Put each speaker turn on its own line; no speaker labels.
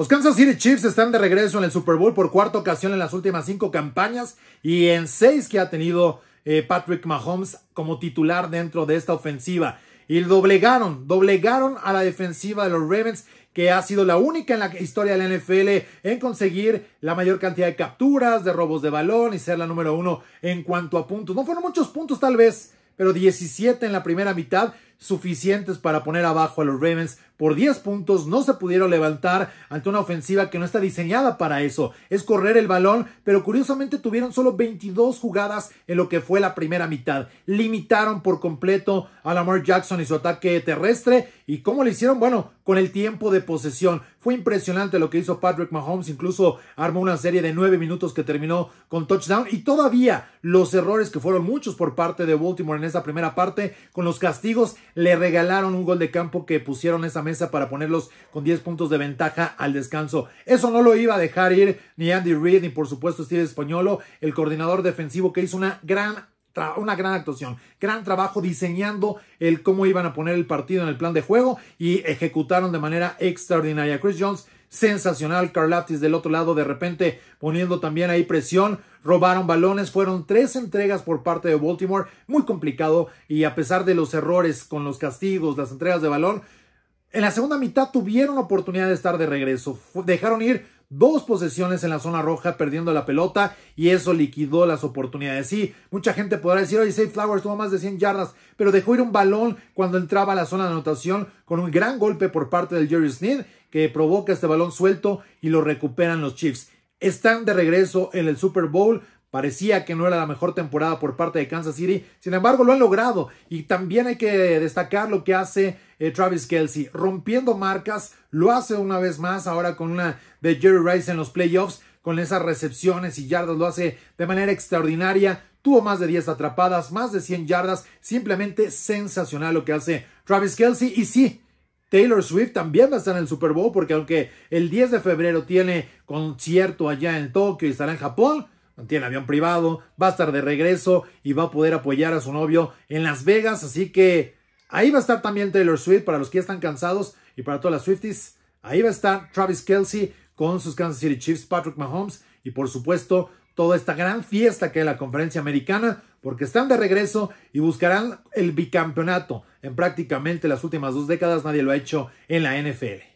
Los Kansas City Chiefs están de regreso en el Super Bowl por cuarta ocasión en las últimas cinco campañas y en seis que ha tenido eh, Patrick Mahomes como titular dentro de esta ofensiva. Y doblegaron, doblegaron a la defensiva de los Ravens, que ha sido la única en la historia de la NFL en conseguir la mayor cantidad de capturas, de robos de balón y ser la número uno en cuanto a puntos. No fueron muchos puntos tal vez, pero 17 en la primera mitad suficientes para poner abajo a los Ravens por 10 puntos. No se pudieron levantar ante una ofensiva que no está diseñada para eso. Es correr el balón, pero curiosamente tuvieron solo 22 jugadas en lo que fue la primera mitad. Limitaron por completo a Lamar Jackson y su ataque terrestre. ¿Y cómo lo hicieron? Bueno, con el tiempo de posesión. Fue impresionante lo que hizo Patrick Mahomes. Incluso armó una serie de 9 minutos que terminó con touchdown. Y todavía los errores que fueron muchos por parte de Baltimore en esa primera parte, con los castigos, le regalaron un gol de campo que pusieron esa mesa para ponerlos con 10 puntos de ventaja al descanso. Eso no lo iba a dejar ir ni Andy Reid, ni por supuesto Steve Españolo, el coordinador defensivo que hizo una gran una gran actuación, gran trabajo diseñando el cómo iban a poner el partido en el plan de juego y ejecutaron de manera extraordinaria. Chris Jones sensacional. Carlatis del otro lado de repente poniendo también ahí presión. Robaron balones, fueron tres entregas por parte de Baltimore, muy complicado y a pesar de los errores con los castigos, las entregas de balón, en la segunda mitad tuvieron oportunidad de estar de regreso. Dejaron ir dos posesiones en la zona roja perdiendo la pelota y eso liquidó las oportunidades. Sí, mucha gente podrá decir, oye, Safe Flowers tuvo más de 100 yardas, pero dejó ir un balón cuando entraba a la zona de anotación con un gran golpe por parte del Jerry Sneed que provoca este balón suelto y lo recuperan los Chiefs. Están de regreso en el Super Bowl Parecía que no era la mejor temporada por parte de Kansas City, sin embargo lo han logrado y también hay que destacar lo que hace eh, Travis Kelsey, rompiendo marcas, lo hace una vez más ahora con una de Jerry Rice en los playoffs, con esas recepciones y yardas, lo hace de manera extraordinaria, tuvo más de 10 atrapadas, más de 100 yardas, simplemente sensacional lo que hace Travis Kelsey y sí, Taylor Swift también va a estar en el Super Bowl porque aunque el 10 de febrero tiene concierto allá en Tokio y estará en Japón, tiene avión privado, va a estar de regreso y va a poder apoyar a su novio en Las Vegas. Así que ahí va a estar también Taylor Swift para los que están cansados y para todas las Swifties. Ahí va a estar Travis Kelsey con sus Kansas City Chiefs, Patrick Mahomes y por supuesto toda esta gran fiesta que es la conferencia americana porque están de regreso y buscarán el bicampeonato. En prácticamente las últimas dos décadas nadie lo ha hecho en la NFL.